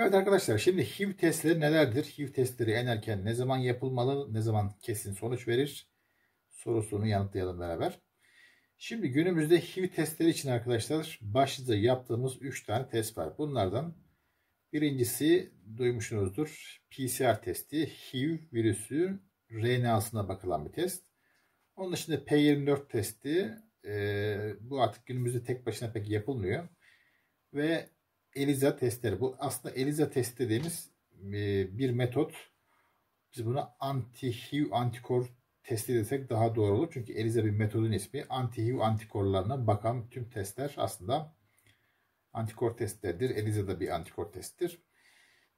Evet arkadaşlar şimdi HIV testleri nelerdir? HIV testleri en erken ne zaman yapılmalı? Ne zaman kesin sonuç verir? Sorusunu yanıtlayalım beraber. Şimdi günümüzde HIV testleri için arkadaşlar başlıca yaptığımız 3 tane test var. Bunlardan birincisi duymuşsunuzdur. PCR testi HIV virüsü RNA'sına bakılan bir test. Onun dışında P24 testi e, bu artık günümüzde tek başına pek yapılmıyor. Ve ELISA testleri. Bu aslında ELISA testi dediğimiz e, bir metot. Biz buna anti-HIV antikor testi desek daha doğru olur. Çünkü ELISA bir metodun ismi. Anti-HIV antikorlarına bakan tüm testler aslında antikor testleridir. ELISA da bir antikor testidir.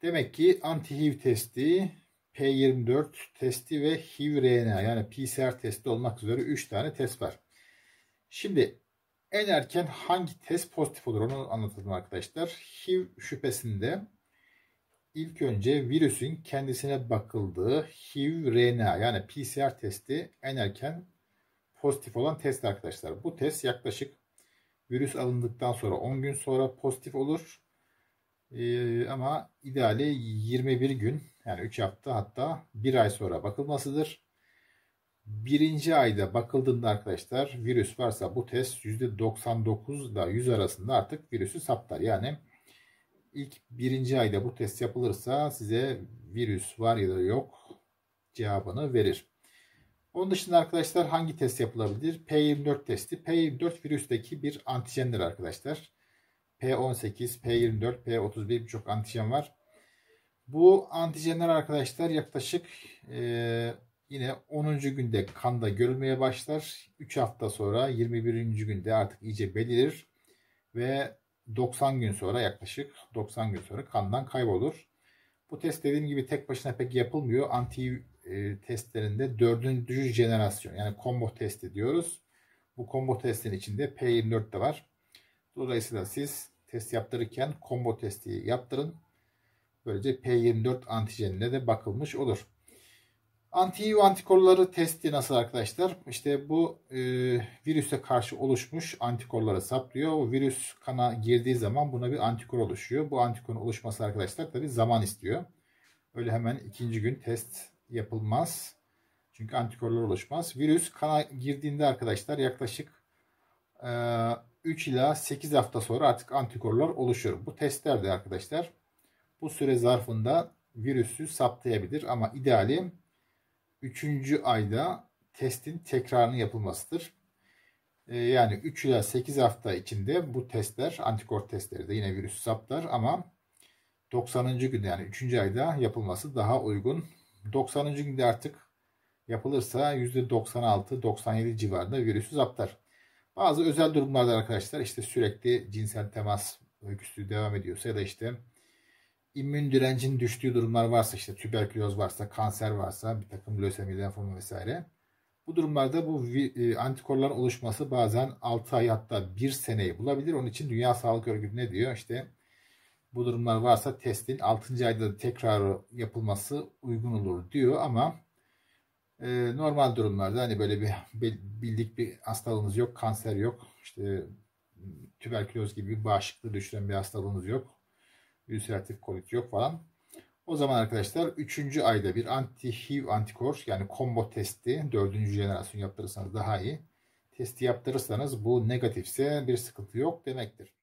Demek ki anti-HIV testi, P24 testi ve HIV-RNA yani PCR testi olmak üzere 3 tane test var. Şimdi en erken hangi test pozitif olur onu anlatalım arkadaşlar. HIV şüphesinde ilk önce virüsün kendisine bakıldığı HIV RNA yani PCR testi en erken pozitif olan test arkadaşlar. Bu test yaklaşık virüs alındıktan sonra 10 gün sonra pozitif olur. Ee, ama ideali 21 gün yani 3 hafta hatta 1 ay sonra bakılmasıdır. Birinci ayda bakıldığında arkadaşlar virüs varsa bu test yüzde %99 ile 100 arasında artık virüsü saptar. Yani ilk birinci ayda bu test yapılırsa size virüs var ya da yok cevabını verir. Onun dışında arkadaşlar hangi test yapılabilir? P24 testi. P24 virüsteki bir antijendir arkadaşlar. P18, P24, P31 birçok antijen var. Bu antijenler arkadaşlar yaklaşık e, Yine 10. günde kanda görülmeye başlar. 3 hafta sonra 21. günde artık iyice belirir ve 90 gün sonra yaklaşık 90 gün sonra kandan kaybolur. Bu test dediğim gibi tek başına pek yapılmıyor. Anti e, testlerinde 4. jenerasyon yani combo testi diyoruz. Bu combo testin içinde P24 de var. Dolayısıyla siz test yaptırırken combo testi yaptırın. Böylece P24 antijenine de bakılmış olur. Anti-EU antikorları testi nasıl arkadaşlar? İşte bu e, virüse karşı oluşmuş antikorları saplıyor. O virüs kana girdiği zaman buna bir antikor oluşuyor. Bu antikorun oluşması arkadaşlar tabi zaman istiyor. Öyle hemen ikinci gün test yapılmaz. Çünkü antikorlar oluşmaz. Virüs kana girdiğinde arkadaşlar yaklaşık e, 3 ila 8 hafta sonra artık antikorlar oluşuyor. Bu testlerde arkadaşlar bu süre zarfında virüsü saptayabilir ama idealim Üçüncü ayda testin tekrarının yapılmasıdır. Ee, yani 3 ila 8 hafta içinde bu testler, antikor testleri de yine virüs saptar ama 90. günde yani 3. ayda yapılması daha uygun. 90. günde artık yapılırsa %96-97 civarında virüsü zaptar. Bazı özel durumlarda arkadaşlar işte sürekli cinsel temas öyküsü devam ediyorsa ya da işte immün direncin düştüğü durumlar varsa işte tüberküloz varsa, kanser varsa, bir takım lösemi, lenfoma vesaire. Bu durumlarda bu e, antikorlar oluşması bazen 6 ay hatta 1 seneyi bulabilir. Onun için Dünya Sağlık Örgütü ne diyor? İşte bu durumlar varsa testin 6. ayda tekrar yapılması uygun olur diyor ama e, normal durumlarda hani böyle bir bildik bir hastalığımız yok, kanser yok, işte tüberküloz gibi bir bağışıklığı düşüren bir hastalığımız yok ülseratif kolit yok falan. O zaman arkadaşlar 3. ayda bir anti-HIV antikor yani combo testi 4. jenerasyon yaptırırsanız daha iyi. Testi yaptırırsanız bu negatifse bir sıkıntı yok demektir.